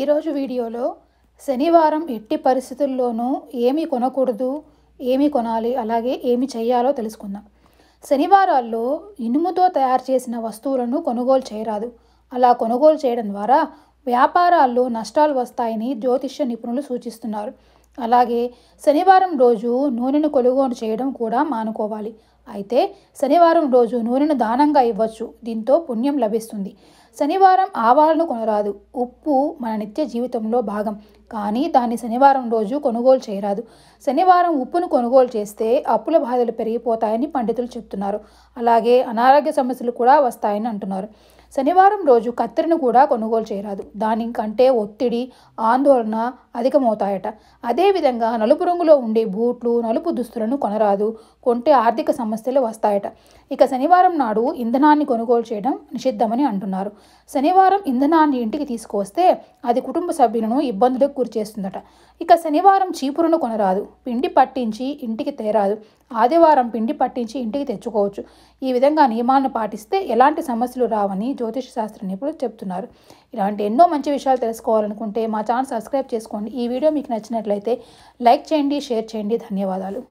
ఈరోజు వీడియోలో శనివారం ఎట్టి పరిస్థితుల్లోనూ ఏమి కొనకూడదు ఏమి కొనాలి అలాగే ఏమి చేయాలో తెలుసుకుందాం శనివారాల్లో ఇనుముతో తయారు చేసిన వస్తువులను కొనుగోలు చేయరాదు అలా కొనుగోలు చేయడం ద్వారా వ్యాపారాల్లో నష్టాలు వస్తాయని జ్యోతిష్య నిపుణులు సూచిస్తున్నారు అలాగే శనివారం రోజు నూనెను కొనుగోలు చేయడం కూడా మానుకోవాలి అయితే శనివారం రోజు నూనెను దానంగా ఇవ్వచ్చు దీంతో పుణ్యం లభిస్తుంది శనివారం ఆవాలను కొనరాదు ఉప్పు మన నిత్య జీవితంలో భాగం కానీ దాన్ని శనివారం రోజు కొనుగోలు చేయరాదు శనివారం ఉప్పును కొనుగోలు చేస్తే అప్పుల బాధలు పెరిగిపోతాయని పండితులు చెప్తున్నారు అలాగే అనారోగ్య సమస్యలు కూడా వస్తాయని అంటున్నారు శనివారం రోజు కత్తిరిని కూడా కొనుగోలు చేయరాదు దానికంటే ఒత్తిడి ఆందోళన అధికమవుతాయట అదేవిధంగా నలుపు రంగులో ఉండే బూట్లు నలుపు దుస్తులను కొనరాదు కొంటే ఆర్థిక సమస్యలు వస్తాయట ఇక శనివారం నాడు ఇంధనాన్ని కొనుగోలు చేయడం నిషిద్ధమని అంటున్నారు శనివారం ఇంధనాన్ని ఇంటికి తీసుకువస్తే అది కుటుంబ సభ్యులను ఇబ్బందులకు గురిచేస్తుందట ఇక శనివారం చీపురును కొనరాదు పిండి పట్టించి ఇంటికి తేరాదు ఆదివారం పిండి పట్టించి ఇంటికి తెచ్చుకోవచ్చు ఈ విధంగా నియమాలను పాటిస్తే ఎలాంటి సమస్యలు రావని జ్యోతిష శాస్త్ర నిపుణులు చెప్తున్నారు ఇలాంటి ఎన్నో మంచి విషయాలు తెలుసుకోవాలనుకుంటే మా ఛానల్ సబ్స్క్రైబ్ చేసుకోండి ఈ వీడియో మీకు నచ్చినట్లయితే లైక్ చేయండి షేర్ చేయండి ధన్యవాదాలు